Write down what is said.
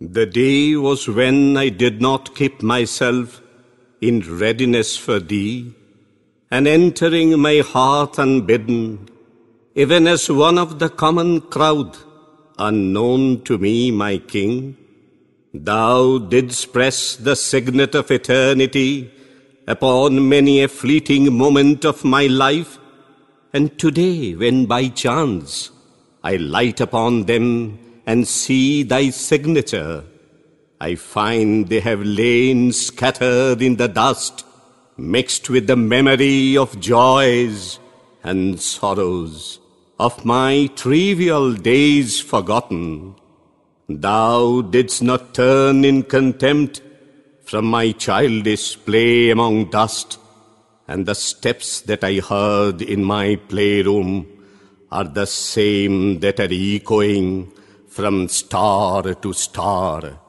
The day was when I did not keep myself in readiness for thee, and entering my heart unbidden, even as one of the common crowd, unknown to me, my King, thou didst press the signet of eternity upon many a fleeting moment of my life, and today, when by chance I light upon them, and see thy signature, I find they have lain scattered in the dust, mixed with the memory of joys and sorrows, of my trivial days forgotten. Thou didst not turn in contempt from my childish play among dust, and the steps that I heard in my playroom are the same that are echoing from star to star